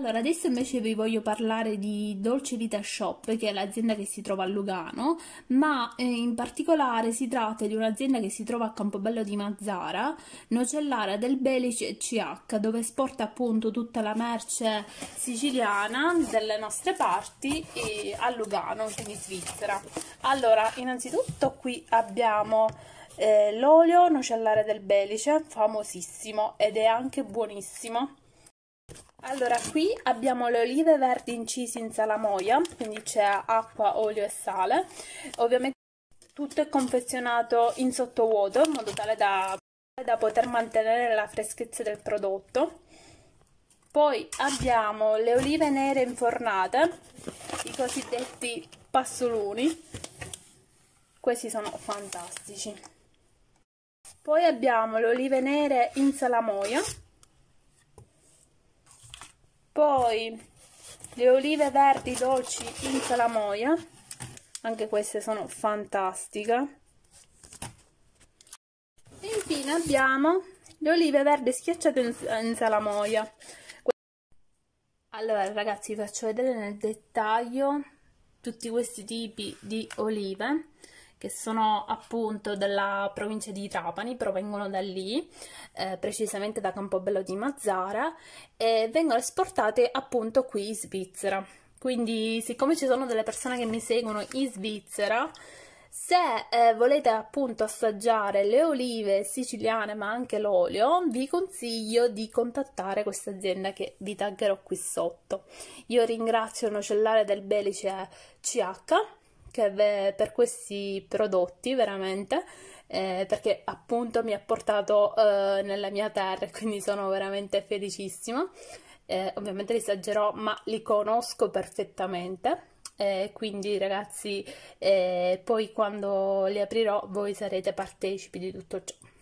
Allora, adesso invece vi voglio parlare di Dolce Vita Shop, che è l'azienda che si trova a Lugano, ma eh, in particolare si tratta di un'azienda che si trova a Campobello di Mazzara, Nocellara del Belice CH, dove esporta appunto tutta la merce siciliana delle nostre parti e a Lugano, quindi Svizzera. Allora, innanzitutto qui abbiamo eh, l'olio nocellare del Belice, famosissimo ed è anche buonissimo allora, qui abbiamo le olive verdi incise in salamoia, quindi c'è acqua, olio e sale. Ovviamente tutto è confezionato in sottovuoto, in modo tale da, da poter mantenere la freschezza del prodotto. Poi abbiamo le olive nere infornate, i cosiddetti passoluni. Questi sono fantastici. Poi abbiamo le olive nere in salamoia, poi le olive verdi dolci in salamoia anche queste sono fantastiche infine abbiamo le olive verdi schiacciate in, in salamoia allora ragazzi vi faccio vedere nel dettaglio tutti questi tipi di olive che sono appunto della provincia di Trapani, provengono da lì, eh, precisamente da Campobello di Mazzara, e vengono esportate appunto qui in Svizzera. Quindi, siccome ci sono delle persone che mi seguono in Svizzera, se eh, volete appunto assaggiare le olive siciliane ma anche l'olio, vi consiglio di contattare questa azienda che vi taggerò qui sotto. Io ringrazio il nocellare del Belice CH eh, che per questi prodotti veramente eh, perché appunto mi ha portato eh, nella mia terra e quindi sono veramente felicissima eh, ovviamente li assaggerò ma li conosco perfettamente eh, quindi ragazzi eh, poi quando li aprirò voi sarete partecipi di tutto ciò